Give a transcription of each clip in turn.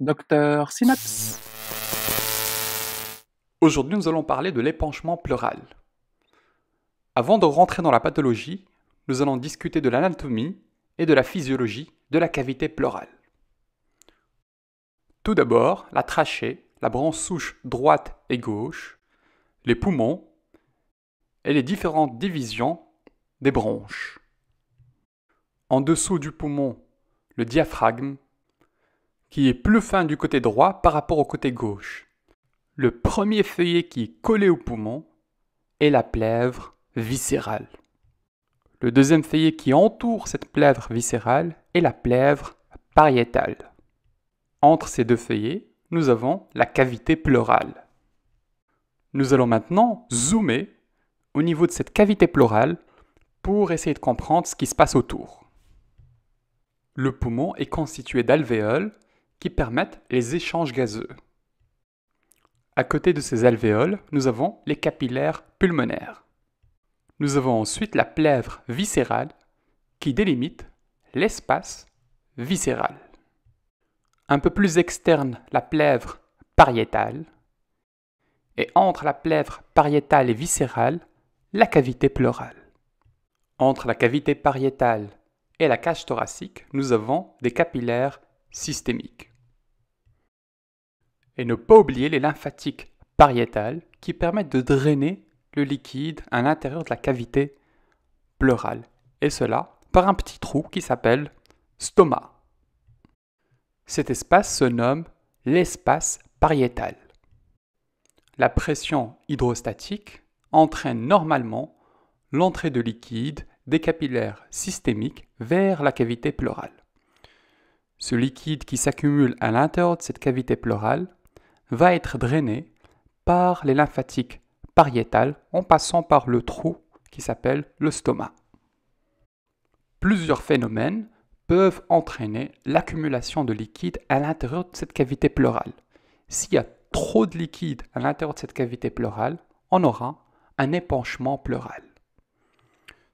Docteur Synapse. Aujourd'hui, nous allons parler de l'épanchement pleural. Avant de rentrer dans la pathologie, nous allons discuter de l'anatomie et de la physiologie de la cavité pleurale. Tout d'abord, la trachée, la branche souche droite et gauche, les poumons et les différentes divisions des bronches. En dessous du poumon, le diaphragme qui est plus fin du côté droit par rapport au côté gauche. Le premier feuillet qui est collé au poumon est la plèvre viscérale. Le deuxième feuillet qui entoure cette plèvre viscérale est la plèvre pariétale. Entre ces deux feuillets, nous avons la cavité pleurale. Nous allons maintenant zoomer au niveau de cette cavité pleurale pour essayer de comprendre ce qui se passe autour. Le poumon est constitué d'alvéoles qui permettent les échanges gazeux. À côté de ces alvéoles, nous avons les capillaires pulmonaires. Nous avons ensuite la plèvre viscérale qui délimite l'espace viscéral. Un peu plus externe, la plèvre pariétale. Et entre la plèvre pariétale et viscérale, la cavité pleurale. Entre la cavité pariétale et la cage thoracique, nous avons des capillaires systémiques. Et ne pas oublier les lymphatiques pariétales qui permettent de drainer le liquide à l'intérieur de la cavité pleurale. Et cela par un petit trou qui s'appelle stoma. Cet espace se nomme l'espace pariétal. La pression hydrostatique entraîne normalement l'entrée de liquide des capillaires systémiques vers la cavité pleurale. Ce liquide qui s'accumule à l'intérieur de cette cavité pleurale va être drainé par les lymphatiques pariétales en passant par le trou qui s'appelle le stomac. Plusieurs phénomènes peuvent entraîner l'accumulation de liquide à l'intérieur de cette cavité pleurale. S'il y a trop de liquide à l'intérieur de cette cavité pleurale, on aura un épanchement pleural.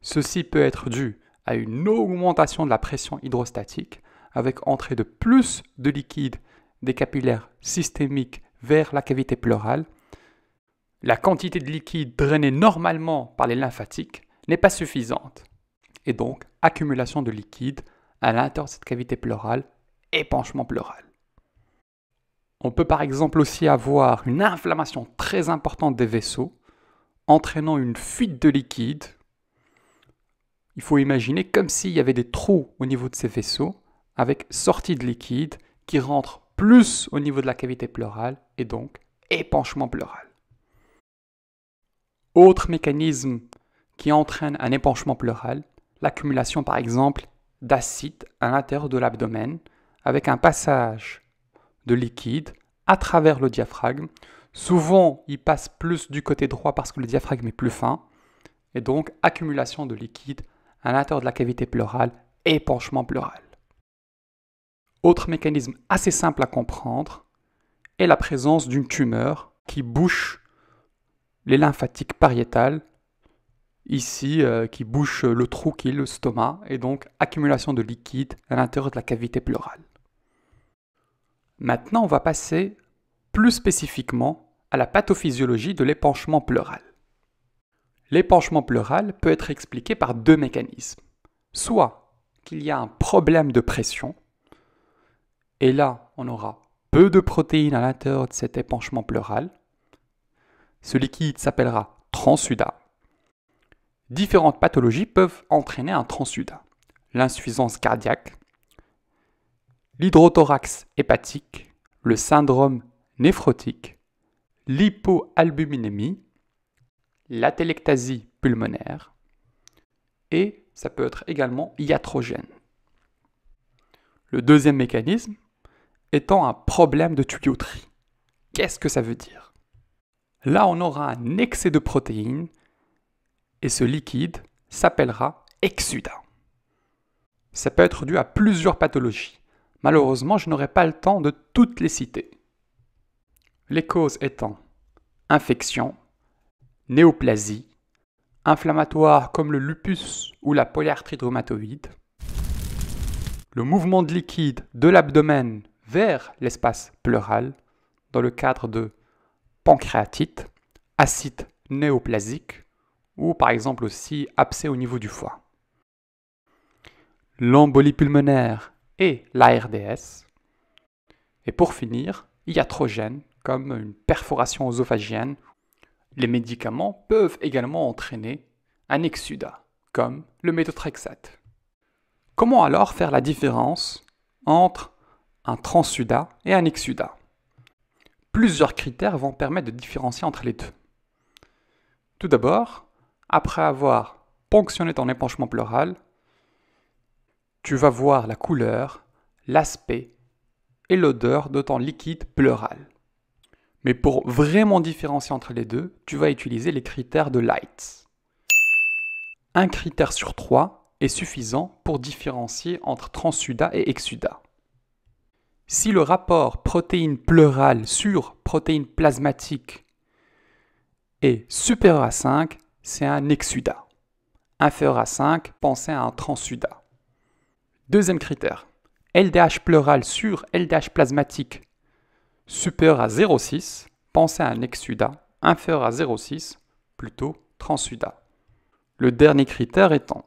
Ceci peut être dû à une augmentation de la pression hydrostatique avec entrée de plus de liquide des capillaires systémiques vers la cavité pleurale. La quantité de liquide drainée normalement par les lymphatiques n'est pas suffisante. Et donc, accumulation de liquide à l'intérieur de cette cavité pleurale, épanchement pleural. On peut par exemple aussi avoir une inflammation très importante des vaisseaux, entraînant une fuite de liquide. Il faut imaginer comme s'il y avait des trous au niveau de ces vaisseaux, avec sortie de liquide qui rentre plus au niveau de la cavité pleurale et donc épanchement pleural. Autre mécanisme qui entraîne un épanchement pleural, l'accumulation par exemple d'acide à l'intérieur de l'abdomen avec un passage de liquide à travers le diaphragme. Souvent, il passe plus du côté droit parce que le diaphragme est plus fin et donc accumulation de liquide à l'intérieur de la cavité pleurale, épanchement pleural. Autre mécanisme assez simple à comprendre est la présence d'une tumeur qui bouche les lymphatiques pariétales, ici euh, qui bouche le trou qui est le stomac, et donc accumulation de liquide à l'intérieur de la cavité pleurale. Maintenant, on va passer plus spécifiquement à la pathophysiologie de l'épanchement pleural. L'épanchement pleural peut être expliqué par deux mécanismes. Soit qu'il y a un problème de pression, et là, on aura peu de protéines à l'intérieur de cet épanchement pleural. Ce liquide s'appellera transuda. Différentes pathologies peuvent entraîner un transuda. L'insuffisance cardiaque, l'hydrothorax hépatique, le syndrome néphrotique, l'hypoalbuminémie, l'atelectasie pulmonaire et ça peut être également iatrogène. Le deuxième mécanisme, étant un problème de tuyauterie. Qu'est-ce que ça veut dire Là, on aura un excès de protéines et ce liquide s'appellera Exuda. Ça peut être dû à plusieurs pathologies. Malheureusement, je n'aurai pas le temps de toutes les citer. Les causes étant infection, néoplasie, inflammatoire comme le lupus ou la polyarthrite rhumatoïde, le mouvement de liquide de l'abdomen vers l'espace pleural dans le cadre de pancréatite, acide néoplasique ou par exemple aussi abcès au niveau du foie. L'embolie pulmonaire et l'ARDS. Et pour finir, iatrogène comme une perforation oesophagienne, Les médicaments peuvent également entraîner un exuda comme le méthotrexate. Comment alors faire la différence entre un transsuda et un exsuda. Plusieurs critères vont permettre de différencier entre les deux. Tout d'abord, après avoir ponctionné ton épanchement pleural, tu vas voir la couleur, l'aspect et l'odeur de ton liquide pleural. Mais pour vraiment différencier entre les deux, tu vas utiliser les critères de Light. Un critère sur trois est suffisant pour différencier entre Transuda et exsuda. Si le rapport protéine pleurale sur protéines plasmatique est supérieur à 5, c'est un exsuda. Inférieur à 5, pensez à un transsuda. Deuxième critère, LDH pleural sur LDH plasmatique supérieur à 0,6, pensez à un exsuda. Inférieur à 0,6, plutôt transuda. Le dernier critère étant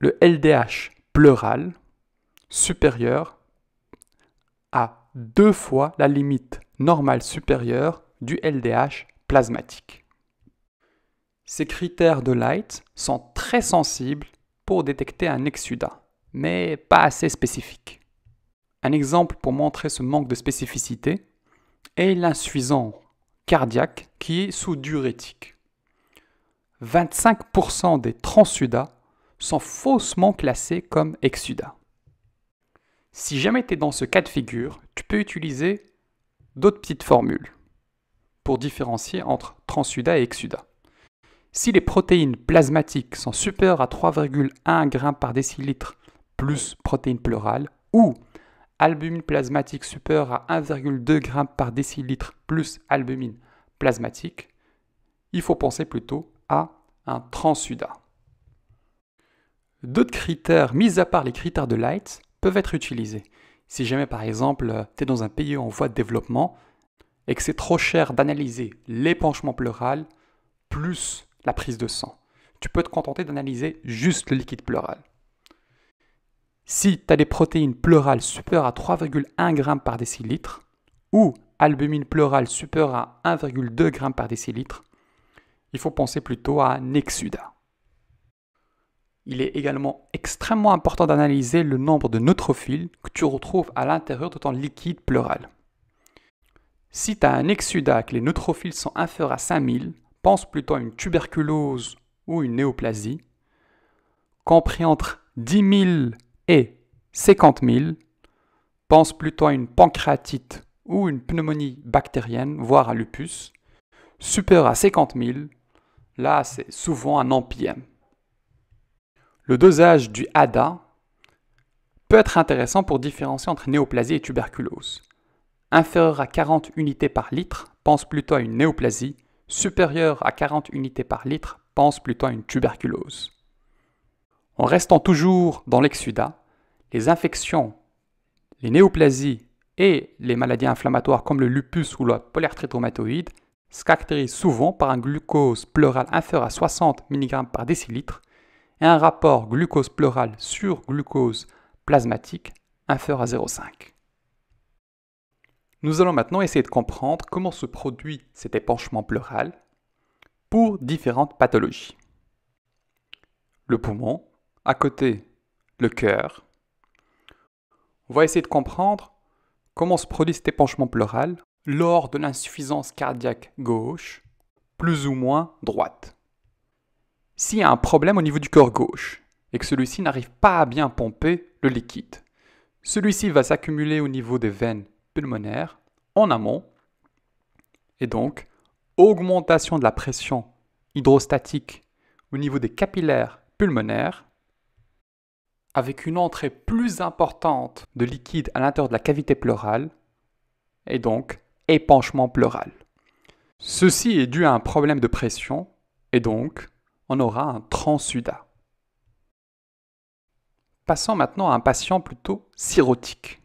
le LDH pleural supérieur à deux fois la limite normale supérieure du LDH plasmatique. Ces critères de Light sont très sensibles pour détecter un exsudat mais pas assez spécifiques. Un exemple pour montrer ce manque de spécificité est l'insuffisant cardiaque qui est sous-diurétique. 25% des transsudats sont faussement classés comme exsudats si jamais tu es dans ce cas de figure, tu peux utiliser d'autres petites formules pour différencier entre transsuda et exsuda. Si les protéines plasmatiques sont supérieures à 3,1 g par décilitre plus protéines pleurales, ou albumine plasmatique supérieure à 1,2 g par décilitre plus albumine plasmatique, il faut penser plutôt à un transsuda. D'autres critères, mis à part les critères de Light, être utilisés. Si jamais par exemple tu es dans un pays en voie de développement et que c'est trop cher d'analyser l'épanchement pleural plus la prise de sang, tu peux te contenter d'analyser juste le liquide pleural. Si tu as des protéines pleurales supérieures à 3,1 g par décilitre ou albumine pleurale supérieure à 1,2 g par décilitre, il faut penser plutôt à Nexuda il est également extrêmement important d'analyser le nombre de neutrophiles que tu retrouves à l'intérieur de ton liquide pleural. Si tu as un exsudat les neutrophiles sont inférieurs à 5000, pense plutôt à une tuberculose ou une néoplasie. Compris entre 10 000 et 50 000, pense plutôt à une pancréatite ou une pneumonie bactérienne, voire à lupus. Supérieur à 50 000, là c'est souvent un empyème. Le dosage du ADA peut être intéressant pour différencier entre néoplasie et tuberculose. Inférieur à 40 unités par litre, pense plutôt à une néoplasie. Supérieur à 40 unités par litre, pense plutôt à une tuberculose. En restant toujours dans l'exuda, les infections, les néoplasies et les maladies inflammatoires comme le lupus ou la polyarthrite se caractérisent souvent par un glucose pleural inférieur à 60 mg par décilitre et un rapport glucose pleural sur glucose plasmatique inférieur à 0,5. Nous allons maintenant essayer de comprendre comment se produit cet épanchement pleural pour différentes pathologies. Le poumon, à côté le cœur. On va essayer de comprendre comment se produit cet épanchement pleural lors de l'insuffisance cardiaque gauche, plus ou moins droite s'il y a un problème au niveau du corps gauche et que celui-ci n'arrive pas à bien pomper le liquide. Celui-ci va s'accumuler au niveau des veines pulmonaires en amont et donc augmentation de la pression hydrostatique au niveau des capillaires pulmonaires avec une entrée plus importante de liquide à l'intérieur de la cavité pleurale et donc épanchement pleural. Ceci est dû à un problème de pression et donc on aura un transudat. Passons maintenant à un patient plutôt cirrhotique.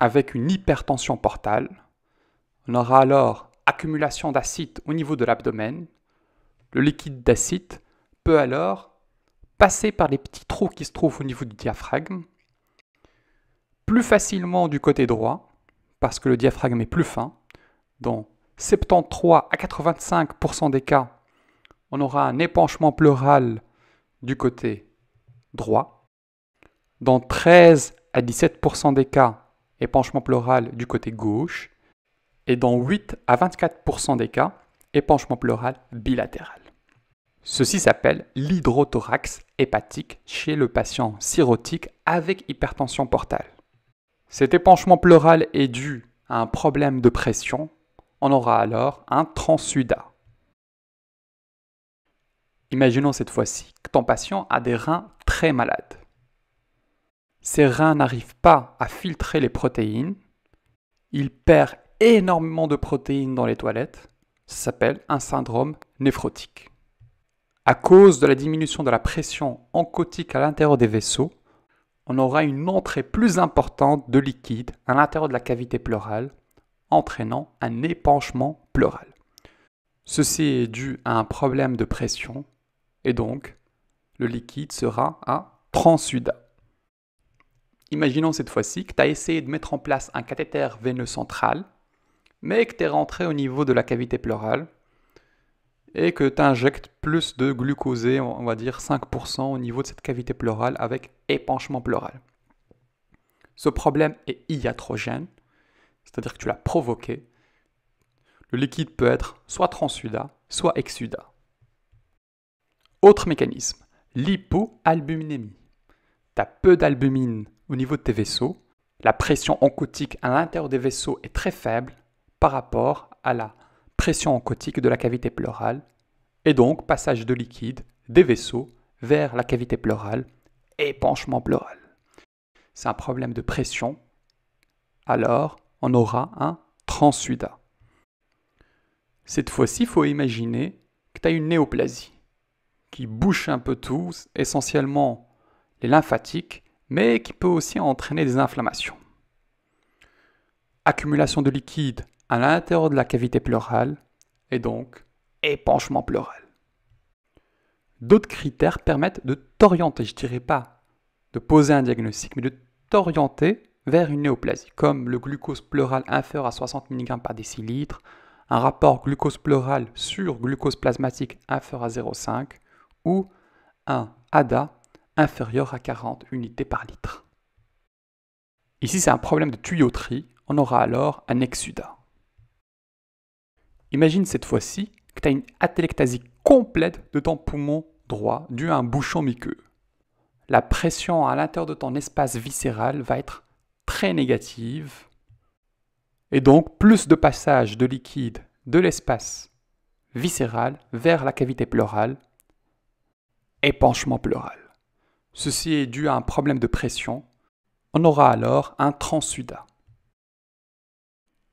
Avec une hypertension portale, on aura alors accumulation d'acide au niveau de l'abdomen. Le liquide d'acide peut alors passer par les petits trous qui se trouvent au niveau du diaphragme, plus facilement du côté droit, parce que le diaphragme est plus fin. Dans 73 à 85% des cas, on aura un épanchement pleural du côté droit. Dans 13 à 17% des cas, épanchement pleural du côté gauche. Et dans 8 à 24% des cas, épanchement pleural bilatéral. Ceci s'appelle l'hydrothorax hépatique chez le patient cirrhotique avec hypertension portale. Cet épanchement pleural est dû à un problème de pression. On aura alors un transsudat. Imaginons cette fois-ci que ton patient a des reins très malades. Ses reins n'arrivent pas à filtrer les protéines. Il perd énormément de protéines dans les toilettes. Ça s'appelle un syndrome néphrotique. À cause de la diminution de la pression oncotique à l'intérieur des vaisseaux, on aura une entrée plus importante de liquide à l'intérieur de la cavité pleurale, entraînant un épanchement pleural. Ceci est dû à un problème de pression et donc, le liquide sera à transuda. Imaginons cette fois-ci que tu as essayé de mettre en place un cathéter veineux central, mais que tu es rentré au niveau de la cavité pleurale et que tu injectes plus de glucosé, on va dire 5% au niveau de cette cavité pleurale avec épanchement pleural. Ce problème est iatrogène, c'est-à-dire que tu l'as provoqué. Le liquide peut être soit transsuda, soit exsuda. Autre mécanisme, l'hypoalbuminémie. Tu as peu d'albumine au niveau de tes vaisseaux, la pression oncotique à l'intérieur des vaisseaux est très faible par rapport à la pression oncotique de la cavité pleurale, et donc passage de liquide des vaisseaux vers la cavité pleurale, épanchement pleural. C'est un problème de pression, alors on aura un transsuda. Cette fois-ci, il faut imaginer que tu as une néoplasie qui bouche un peu tout, essentiellement les lymphatiques, mais qui peut aussi entraîner des inflammations. Accumulation de liquide à l'intérieur de la cavité pleurale et donc épanchement pleural. D'autres critères permettent de t'orienter, je ne dirais pas de poser un diagnostic, mais de t'orienter vers une néoplasie, comme le glucose pleural inférieur à 60 mg par décilitre, un rapport glucose pleural sur glucose plasmatique inférieur à 0,5, ou un ADA inférieur à 40 unités par litre. Ici, c'est un problème de tuyauterie, on aura alors un exuda. Imagine cette fois-ci que tu as une atelectasie complète de ton poumon droit due à un bouchon muqueux. La pression à l'intérieur de ton espace viscéral va être très négative et donc plus de passage de liquide de l'espace viscéral vers la cavité pleurale épanchement pleural. Ceci est dû à un problème de pression. On aura alors un transsudat.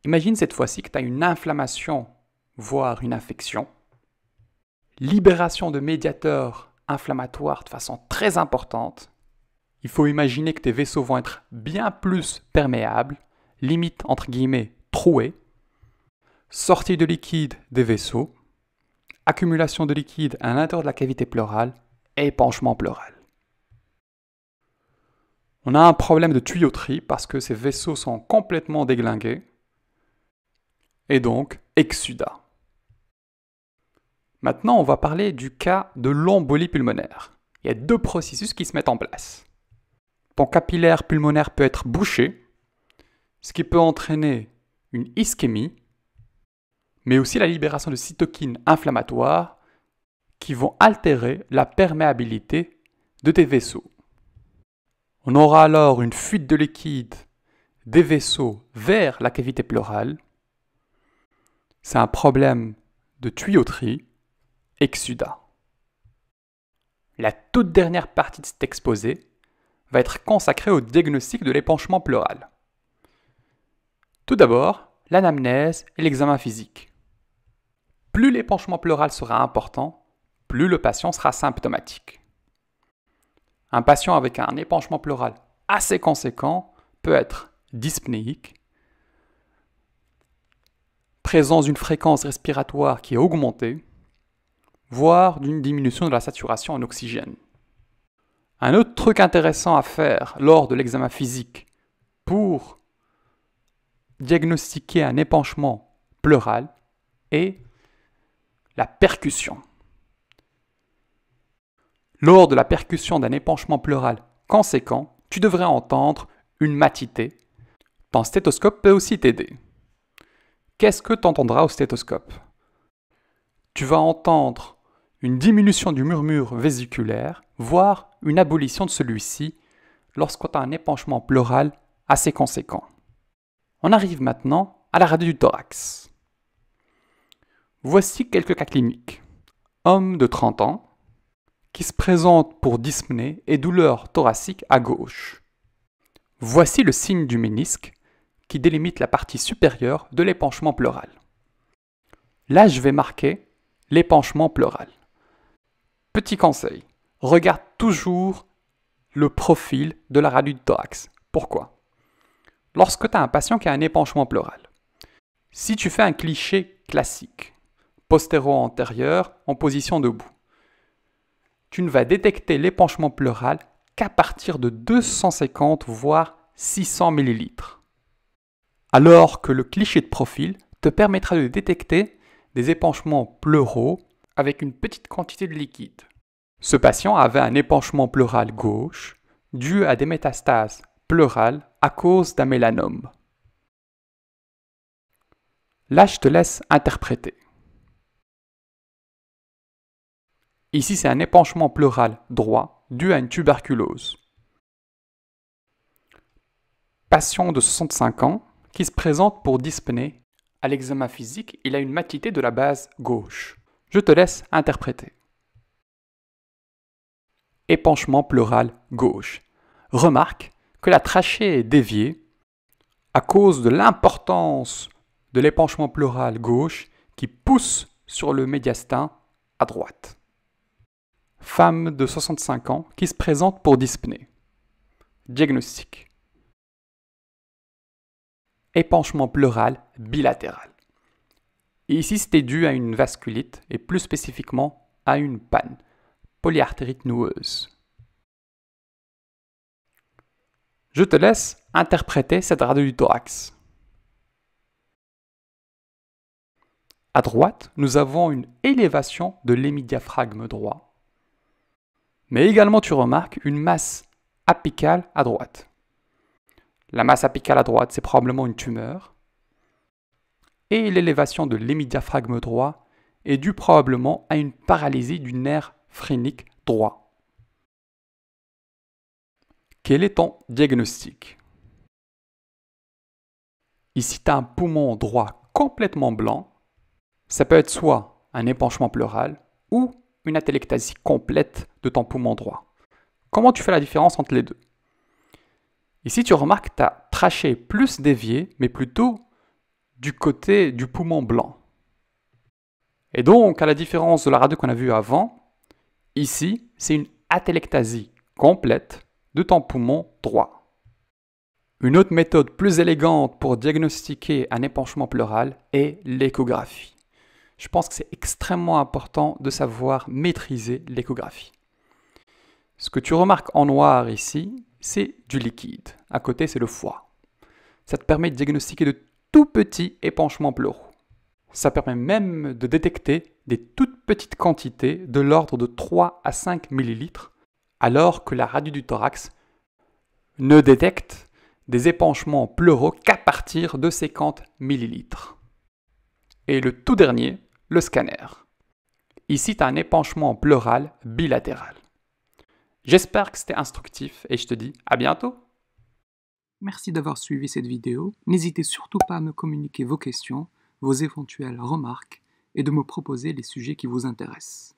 Imagine cette fois-ci que tu as une inflammation, voire une infection. Libération de médiateurs inflammatoires de façon très importante. Il faut imaginer que tes vaisseaux vont être bien plus perméables, limite entre guillemets trouée. Sortie de liquide des vaisseaux. Accumulation de liquide à l'intérieur de la cavité pleurale épanchement pleural. On a un problème de tuyauterie parce que ces vaisseaux sont complètement déglingués et donc exsuda. Maintenant, on va parler du cas de l'embolie pulmonaire. Il y a deux processus qui se mettent en place. Ton capillaire pulmonaire peut être bouché, ce qui peut entraîner une ischémie, mais aussi la libération de cytokines inflammatoires qui vont altérer la perméabilité de tes vaisseaux. On aura alors une fuite de liquide des vaisseaux vers la cavité pleurale. C'est un problème de tuyauterie exuda. La toute dernière partie de cet exposé va être consacrée au diagnostic de l'épanchement pleural. Tout d'abord, l'anamnèse et l'examen physique. Plus l'épanchement pleural sera important, plus le patient sera symptomatique. Un patient avec un épanchement pleural assez conséquent peut être dyspnéique, présence d'une fréquence respiratoire qui est augmentée, voire d'une diminution de la saturation en oxygène. Un autre truc intéressant à faire lors de l'examen physique pour diagnostiquer un épanchement pleural est la percussion. Lors de la percussion d'un épanchement pleural conséquent, tu devrais entendre une matité. Ton stéthoscope peut aussi t'aider. Qu'est-ce que tu entendras au stéthoscope Tu vas entendre une diminution du murmure vésiculaire, voire une abolition de celui-ci lorsqu'on a un épanchement pleural assez conséquent. On arrive maintenant à la radio du thorax. Voici quelques cas cliniques. Homme de 30 ans, qui se présente pour dyspnée et douleur thoracique à gauche. Voici le signe du ménisque qui délimite la partie supérieure de l'épanchement pleural. Là, je vais marquer l'épanchement pleural. Petit conseil, regarde toujours le profil de la radio thorax. Pourquoi Lorsque tu as un patient qui a un épanchement pleural, si tu fais un cliché classique, postéro-antérieur en position debout, tu ne vas détecter l'épanchement pleural qu'à partir de 250 voire 600 ml. Alors que le cliché de profil te permettra de détecter des épanchements pleuraux avec une petite quantité de liquide. Ce patient avait un épanchement pleural gauche dû à des métastases pleurales à cause d'un mélanome. Là, je te laisse interpréter. Ici, c'est un épanchement pleural droit dû à une tuberculose. Patient de 65 ans qui se présente pour dyspnée. À l'examen physique, il a une matité de la base gauche. Je te laisse interpréter. Épanchement pleural gauche. Remarque que la trachée est déviée à cause de l'importance de l'épanchement pleural gauche qui pousse sur le médiastin à droite femme de 65 ans, qui se présente pour dyspnée. Diagnostic. Épanchement pleural bilatéral. ici, c'était dû à une vasculite et plus spécifiquement à une panne polyartérite noueuse. Je te laisse interpréter cette radio du thorax. À droite, nous avons une élévation de l'hémidiaphragme droit mais également, tu remarques une masse apicale à droite. La masse apicale à droite, c'est probablement une tumeur. Et l'élévation de l'hémidiaphragme droit est due probablement à une paralysie du nerf phrénique droit. Quel est ton diagnostic Ici, tu as un poumon droit complètement blanc. Ça peut être soit un épanchement pleural ou une atelectasie complète de ton poumon droit. Comment tu fais la différence entre les deux Ici, tu remarques que tu as traché plus dévié, mais plutôt du côté du poumon blanc. Et donc, à la différence de la radio qu'on a vue avant, ici, c'est une atelectasie complète de ton poumon droit. Une autre méthode plus élégante pour diagnostiquer un épanchement pleural est l'échographie je pense que c'est extrêmement important de savoir maîtriser l'échographie. Ce que tu remarques en noir ici, c'est du liquide. À côté, c'est le foie. Ça te permet de diagnostiquer de tout petits épanchements pleuraux. Ça permet même de détecter des toutes petites quantités de l'ordre de 3 à 5 millilitres, alors que la radio du thorax ne détecte des épanchements pleuraux qu'à partir de 50 millilitres. Et le tout dernier, le scanner. Ici, tu as un épanchement pleural bilatéral. J'espère que c'était instructif et je te dis à bientôt. Merci d'avoir suivi cette vidéo. N'hésitez surtout pas à me communiquer vos questions, vos éventuelles remarques et de me proposer les sujets qui vous intéressent.